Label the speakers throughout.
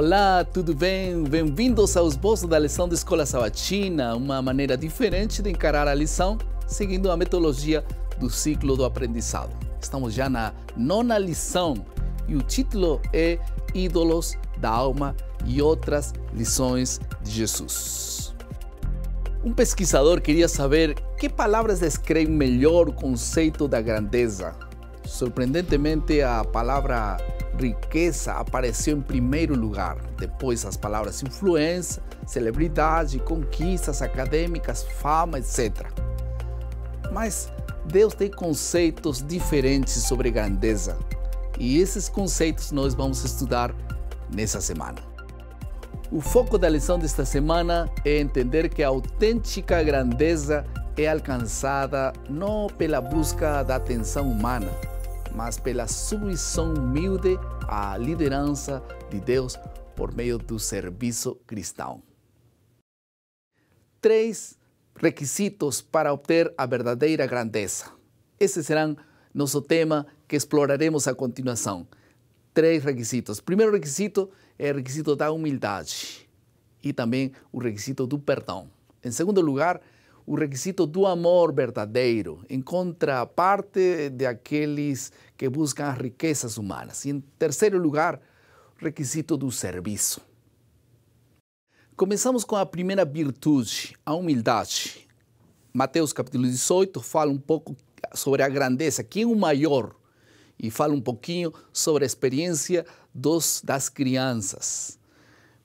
Speaker 1: Olá, tudo bem? Bem-vindos aos bolsos da lição da Escola Sabatina, uma maneira diferente de encarar a lição, seguindo a metodologia do ciclo do aprendizado. Estamos já na nona lição e o título é Ídolos da Alma e outras lições de Jesus. Um pesquisador queria saber que palavras descrevem melhor o conceito da grandeza. Surpreendentemente, a palavra riqueza apareceu em primeiro lugar. Depois as palavras influência, celebridade, conquistas acadêmicas, fama, etc. Mas Deus tem conceitos diferentes sobre grandeza. E esses conceitos nós vamos estudar nessa semana. O foco da lição desta semana é entender que a autêntica grandeza é alcançada não pela busca da atenção humana, mas pela submissão humilde la liderança de Deus por medio do servicio cristão. Tres requisitos para obtener a verdadera grandeza. Este será nuestro tema que exploraremos a continuación. Tres requisitos. Primeiro requisito es el requisito da humildad y también un requisito do perdón. En segundo lugar, o requisito do amor verdadeiro, em contraparte de aqueles que buscam as riquezas humanas. E, em terceiro lugar, o requisito do serviço. Começamos com a primeira virtude, a humildade. Mateus capítulo 18 fala um pouco sobre a grandeza, quem é o maior, e fala um pouquinho sobre a experiência dos, das crianças.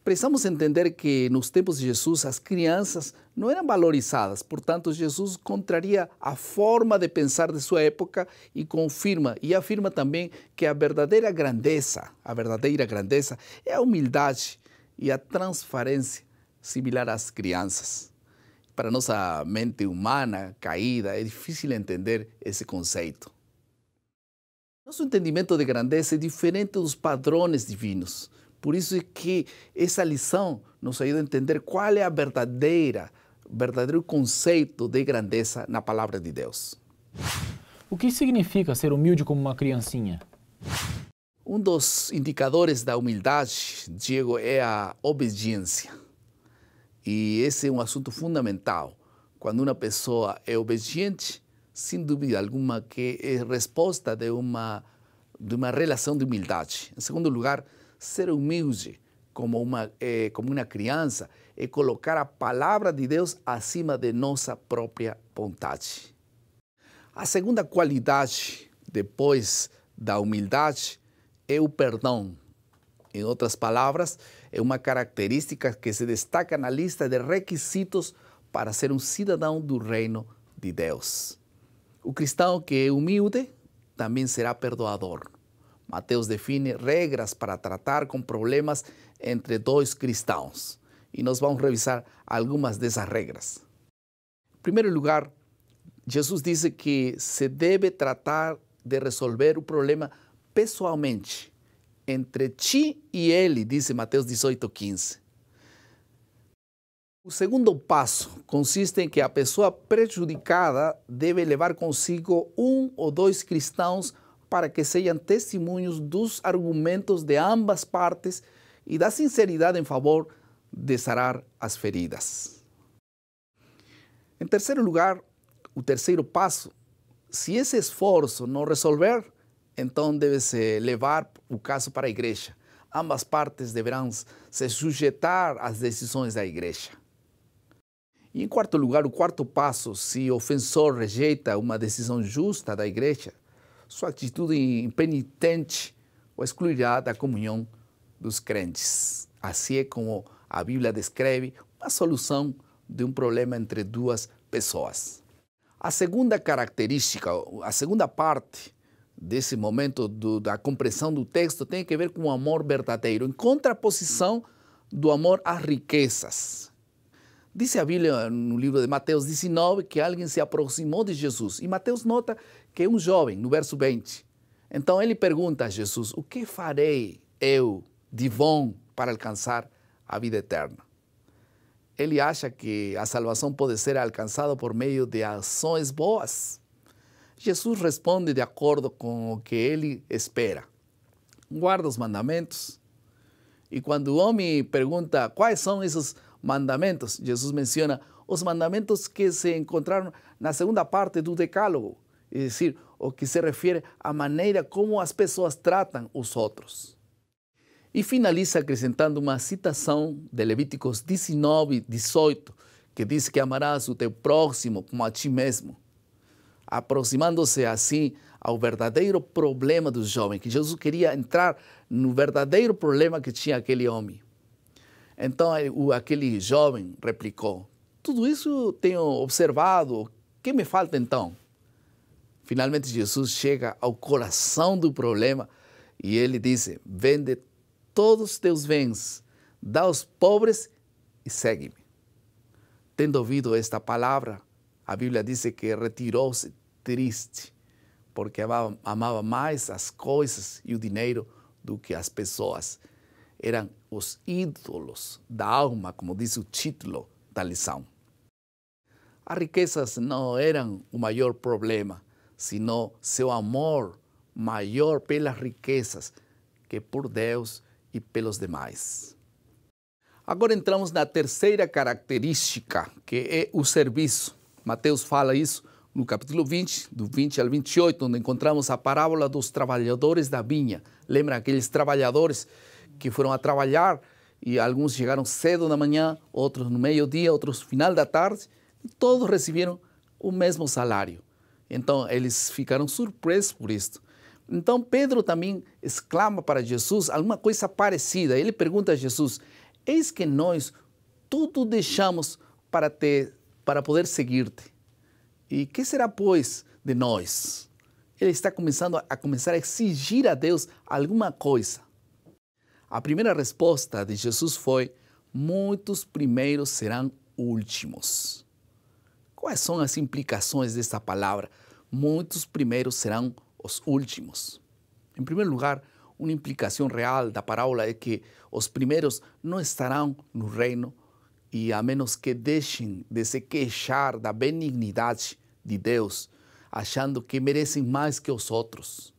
Speaker 1: Precisamos entender que nos tempos de Jesus as crianças não eram valorizadas, portanto, Jesus contraria a forma de pensar de sua época e confirma e afirma também que a verdadeira grandeza, a verdadeira grandeza é a humildade e a transparência similar às crianças. Para nossa mente humana caída, é difícil entender esse conceito. Nosso entendimento de grandeza é diferente dos padrões divinos. Por isso é que essa lição nos ajuda a entender qual é a verdadeira, verdadeiro conceito de grandeza na palavra de Deus. O que significa ser humilde como uma criancinha? Um dos indicadores da humildade, Diego, é a obediência. E esse é um assunto fundamental. Quando uma pessoa é obediente, sem dúvida alguma que é resposta de uma de uma relação de humildade. Em segundo lugar, ser humilde como uma, é, como uma criança é colocar a palavra de Deus acima de nossa própria vontade. A segunda qualidade, depois da humildade, é o perdão. Em outras palavras, é uma característica que se destaca na lista de requisitos para ser um cidadão do reino de Deus. O cristão que é humilde também será perdoador. Mateus define regras para tratar com problemas entre dois cristãos e nós vamos revisar algumas dessas regras. Em primeiro lugar, Jesus disse que se deve tratar de resolver o problema pessoalmente, entre ti e ele, disse Mateus 18,15. O segundo passo consiste em que a pessoa prejudicada deve levar consigo um ou dois cristãos para que sean testimonios dos argumentos de ambas partes y da sinceridad en favor de sarar las feridas. En tercer lugar, o tercer paso, si ese esfuerzo no resolver, entonces debe se levar o caso para la igreja. Ambas partes deberán se las decisiones de la iglesia. Y en cuarto lugar, o cuarto paso, si el ofensor rejeita una decisión justa la iglesia, sua atitude impenitente o excluirá da comunhão dos crentes. Assim é como a Bíblia descreve uma solução de um problema entre duas pessoas. A segunda característica, a segunda parte desse momento do, da compreensão do texto tem a ver com o amor verdadeiro, em contraposição do amor às riquezas. Diz a Bíblia no livro de Mateus 19 que alguém se aproximou de Jesus. E Mateus nota que é um jovem, no verso 20. Então ele pergunta a Jesus: O que farei eu de bom para alcançar a vida eterna? Ele acha que a salvação pode ser alcançada por meio de ações boas. Jesus responde de acordo com o que ele espera. Guarda os mandamentos. E quando o homem pergunta quais são esses mandamentos, Jesus menciona os mandamentos que se encontraram na segunda parte do Decálogo é dizer o que se refere à maneira como as pessoas tratam os outros. E finaliza acrescentando uma citação de Levíticos 19, 18, que diz que amarás o teu próximo como a ti mesmo. Aproximando-se assim ao verdadeiro problema do jovem, que Jesus queria entrar no verdadeiro problema que tinha aquele homem. Então aquele jovem replicou: Tudo isso tenho observado, o que me falta então? Finalmente, Jesus chega ao coração do problema e ele diz: Vende todos os teus bens, dá aos pobres e segue-me. Tendo ouvido esta palavra, a Bíblia diz que retirou-se triste, porque amava mais as coisas e o dinheiro do que as pessoas. Eram os ídolos da alma, como diz o título da lição. As riquezas não eram o maior problema sino seu amor maior pelas riquezas que por Deus e pelos demais. Agora entramos na terceira característica, que é o serviço. Mateus fala isso no capítulo 20, do 20 ao 28, onde encontramos a parábola dos trabalhadores da vinha. Lembra aqueles trabalhadores que foram a trabalhar e alguns chegaram cedo na manhã, outros no meio-dia, outros no final da tarde, e todos receberam o mesmo salário. Então eles ficaram surpresos por isto. Então Pedro também exclama para Jesus alguma coisa parecida. Ele pergunta a Jesus: Eis que nós tudo deixamos para ter, para poder seguir-te. E que será pois de nós? Ele está começando a começar a exigir a Deus alguma coisa. A primeira resposta de Jesus foi: Muitos primeiros serão últimos. Quais são as implicações desta palavra? Muitos primeiros serão os últimos. Em primeiro lugar, uma implicação real da parábola é que os primeiros não estarão no reino e a menos que deixem de se queixar da benignidade de Deus, achando que merecem mais que os outros.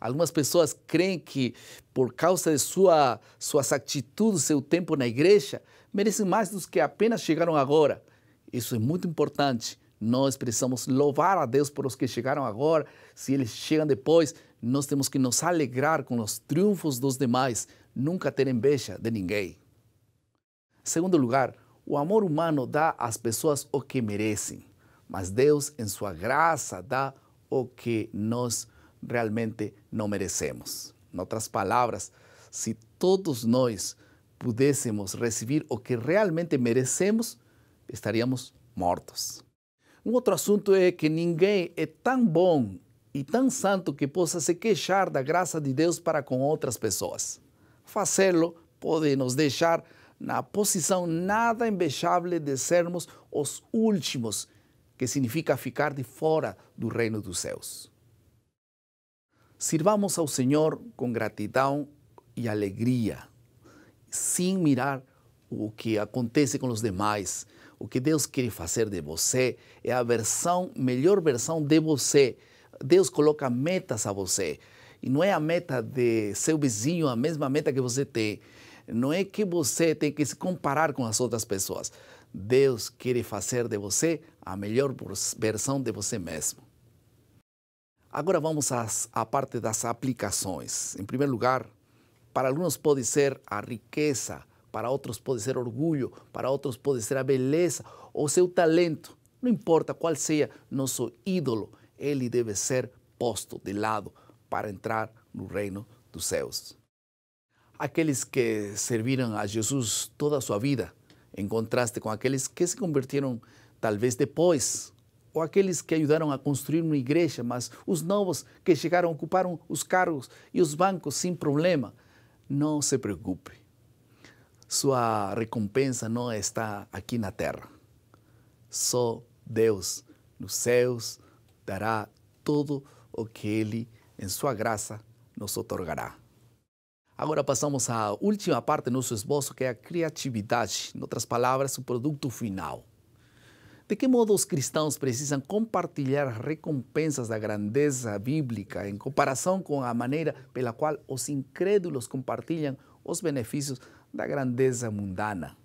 Speaker 1: Algumas pessoas creem que, por causa de sua, suas atitudes, seu tempo na igreja, merecem mais dos que apenas chegaram agora. Isso é muito importante. Nós precisamos louvar a Deus por os que chegaram agora. Se eles chegam depois, nós temos que nos alegrar com os triunfos dos demais, nunca ter inveja de ninguém. Segundo lugar, o amor humano dá às pessoas o que merecem, mas Deus, em sua graça, dá o que nós realmente não merecemos. Em outras palavras, se todos nós pudéssemos receber o que realmente merecemos, estaríamos mortos. Um outro assunto é que ninguém é tão bom e tão santo que possa se queixar da graça de Deus para com outras pessoas. Fazê-lo pode nos deixar na posição nada invejável de sermos os últimos, que significa ficar de fora do reino dos céus. Sirvamos ao Senhor com gratidão e alegria, sem mirar o que acontece com os demais, o que Deus quer fazer de você é a versão, melhor versão de você. Deus coloca metas a você. E não é a meta de seu vizinho, a mesma meta que você tem. Não é que você tem que se comparar com as outras pessoas. Deus quer fazer de você a melhor versão de você mesmo. Agora vamos à parte das aplicações. Em primeiro lugar, para alguns pode ser a riqueza para outros pode ser orgulho, para outros pode ser a beleza ou seu talento. Não importa qual seja nosso ídolo, ele deve ser posto de lado para entrar no reino dos céus. Aqueles que serviram a Jesus toda a sua vida, em contraste com aqueles que se converteram talvez depois, ou aqueles que ajudaram a construir uma igreja, mas os novos que chegaram ocuparam os cargos e os bancos sem problema, não se preocupe sua recompensa não está aqui na terra. Só Deus nos céus dará tudo o que Ele, em sua graça, nos otorgará. Agora passamos à última parte do nosso esboço, que é a criatividade, em outras palavras, o produto final. De que modo os cristãos precisam compartilhar recompensas da grandeza bíblica em comparação com a maneira pela qual os incrédulos compartilham os benefícios da grandeza mundana.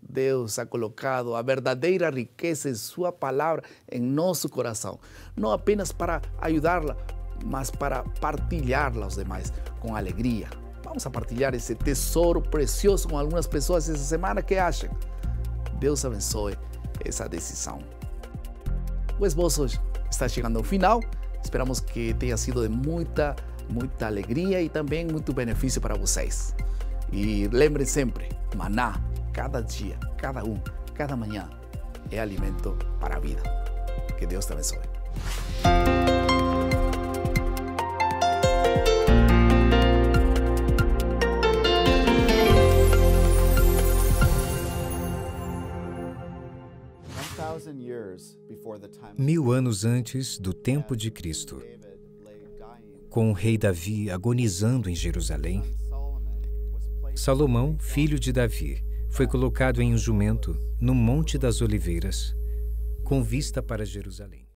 Speaker 1: Deus ha colocado a verdadeira riqueza em Sua palavra em nosso coração, não apenas para ajudá-la, mas para partilhá-la aos demais com alegria. Vamos a partilhar esse tesouro precioso com algumas pessoas essa semana que acham. Deus abençoe essa decisão. O esboço está chegando ao final. Esperamos que tenha sido de muita, muita alegria e também muito benefício para vocês. E lembrem sempre, maná, cada dia, cada um, cada manhã, é alimento para a vida. Que Deus te abençoe. Mil anos antes do tempo de Cristo, com o rei Davi agonizando em Jerusalém, Salomão, filho de Davi, foi colocado em um jumento no Monte das Oliveiras, com vista para Jerusalém.